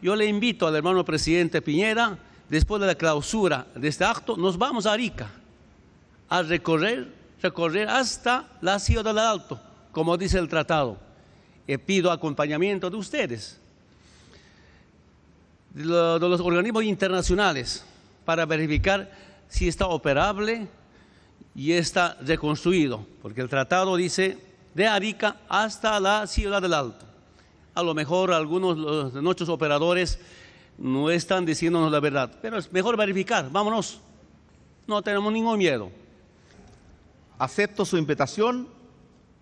Yo le invito al hermano presidente Piñera, después de la clausura de este acto, nos vamos a Arica a recorrer, recorrer hasta la ciudad del Alto, como dice el tratado. Y pido acompañamiento de ustedes, de los organismos internacionales, para verificar si está operable y está reconstruido, porque el tratado dice de Arica hasta la ciudad del Alto a lo mejor algunos de nuestros operadores no están diciéndonos la verdad, pero es mejor verificar, vámonos, no tenemos ningún miedo. Acepto su invitación,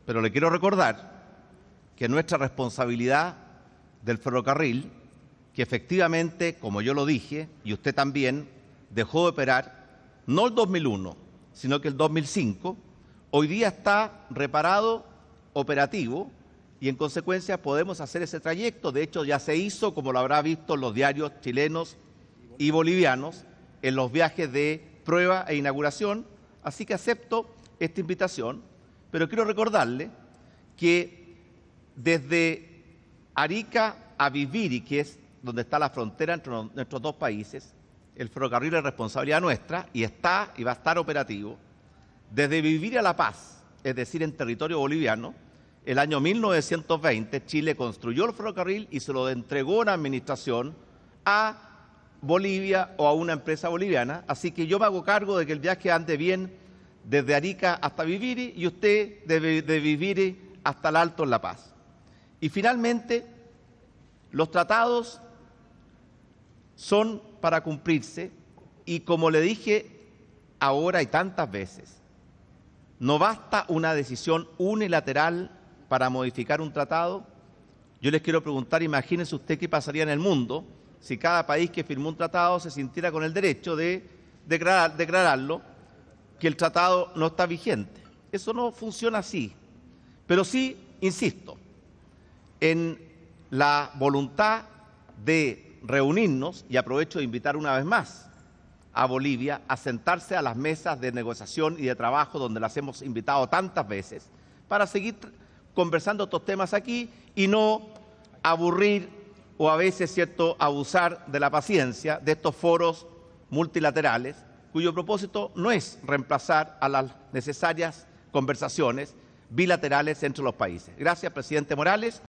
pero le quiero recordar que nuestra responsabilidad del ferrocarril, que efectivamente, como yo lo dije, y usted también, dejó de operar no el 2001, sino que el 2005, hoy día está reparado, operativo, y en consecuencia podemos hacer ese trayecto. De hecho, ya se hizo, como lo habrá visto los diarios chilenos y bolivianos, en los viajes de prueba e inauguración. Así que acepto esta invitación, pero quiero recordarle que desde Arica a Viviri, que es donde está la frontera entre nuestros dos países, el ferrocarril es responsabilidad nuestra y está y va a estar operativo. Desde Viviri a La Paz, es decir, en territorio boliviano, el año 1920 Chile construyó el ferrocarril y se lo entregó una administración a Bolivia o a una empresa boliviana. Así que yo me hago cargo de que el viaje ande bien desde Arica hasta Viviri y usted de, de Viviri hasta el Alto en La Paz. Y finalmente, los tratados son para cumplirse y como le dije ahora y tantas veces, no basta una decisión unilateral para modificar un tratado? Yo les quiero preguntar, imagínense usted qué pasaría en el mundo si cada país que firmó un tratado se sintiera con el derecho de declararlo que el tratado no está vigente. Eso no funciona así. Pero sí, insisto, en la voluntad de reunirnos, y aprovecho de invitar una vez más a Bolivia a sentarse a las mesas de negociación y de trabajo donde las hemos invitado tantas veces, para seguir conversando estos temas aquí y no aburrir o a veces, ¿cierto?, abusar de la paciencia de estos foros multilaterales cuyo propósito no es reemplazar a las necesarias conversaciones bilaterales entre los países. Gracias, presidente Morales.